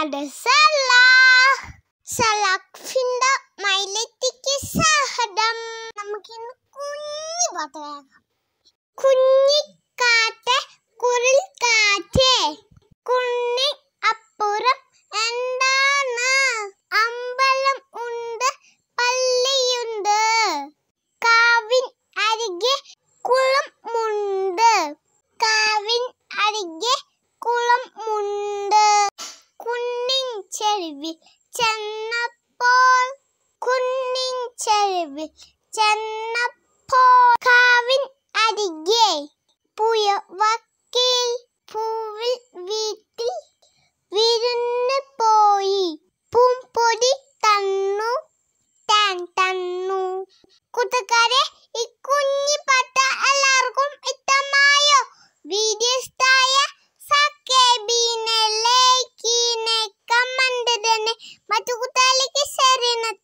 ada salah സലഫിന്റെ മൈലത്തിക്ക് സഹദം നമുക്കിന്ന് കുഞ്ഞി പാട്ട് കേൾക്കാം കുഞ്ഞിക്കാറ്റ് കുറിൽ കാറ്റ് കുണ്ണി അപ്പുറം ചെരുവിൽ ചെന്നപ്പോൾ കുന്നിൻ ചെരുവിൽ ചെന്നപ്പോൾ കാവിൻ അരികെ പുയ വക്കീൽ പൂവിൽ വീട്ടിൽ വിരുന്ന് പോയി പൂമ്പൊടി തന്നു താൻ തന്നു കൂട്ടുകാരെ ഈ കുഞ്ഞി になっ